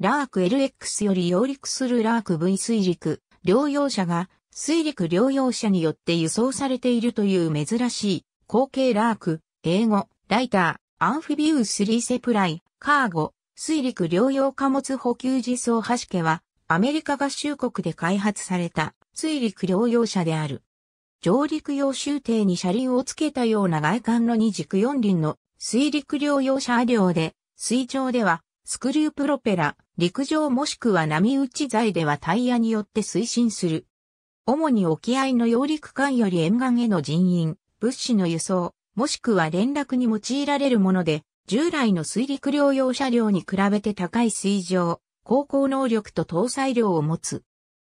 ラーク LX より揚陸するラーク V 水陸、両用者が水陸両用者によって輸送されているという珍しい後継ラーク、英語、ライター、アンフィビウスリーセプライ、カーゴ、水陸両用貨物補給自走橋家は、アメリカ合衆国で開発された水陸両用車である。上陸用終艇に車輪をつけたような外観の二軸四輪の水陸両用車両で、水上ではスクリュープロペラ、陸上もしくは波打ち材ではタイヤによって推進する。主に沖合の揚陸間より沿岸への人員、物資の輸送、もしくは連絡に用いられるもので、従来の水陸両用車両に比べて高い水上、航行能力と搭載量を持つ。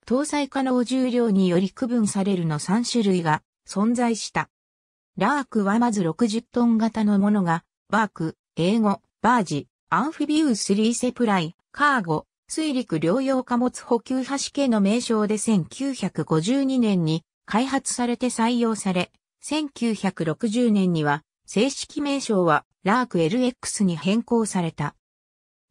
搭載可能重量により区分されるの3種類が存在した。ラークはまず60トン型のものが、バーク、英語、バージ、アンフィビウスリーセプライ、カーゴ、水陸両用貨物補給橋系の名称で1952年に開発されて採用され、1960年には正式名称はラーク LX に変更された。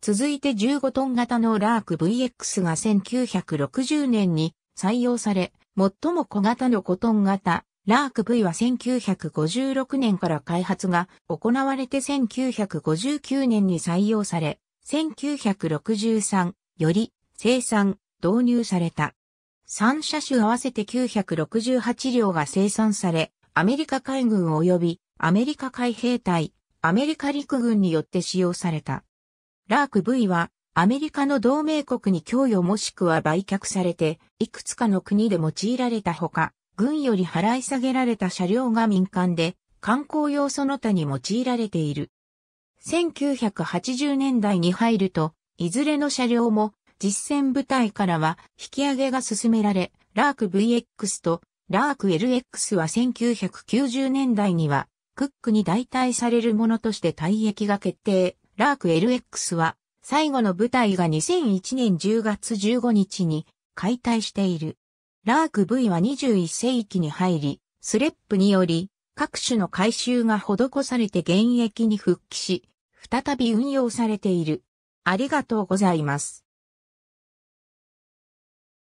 続いて15トン型のラーク VX が1960年に採用され、最も小型の5トン型、ラーク V は1956年から開発が行われて1959年に採用され、1963より生産、導入された。3車種合わせて968両が生産され、アメリカ海軍及びアメリカ海兵隊、アメリカ陸軍によって使用された。ラーク V はアメリカの同盟国に供与もしくは売却されて、いくつかの国で用いられたほか、軍より払い下げられた車両が民間で、観光用その他に用いられている。1980年代に入ると、いずれの車両も実戦部隊からは引き上げが進められ、ラーク VX とラーク LX は1990年代にはクックに代替されるものとして退役が決定。ラーク LX は最後の部隊が2001年10月15日に解体している。ラーク V は21世紀に入り、スレップにより各種の改修が施されて現役に復帰し、再び運用されている。ありがとうございます。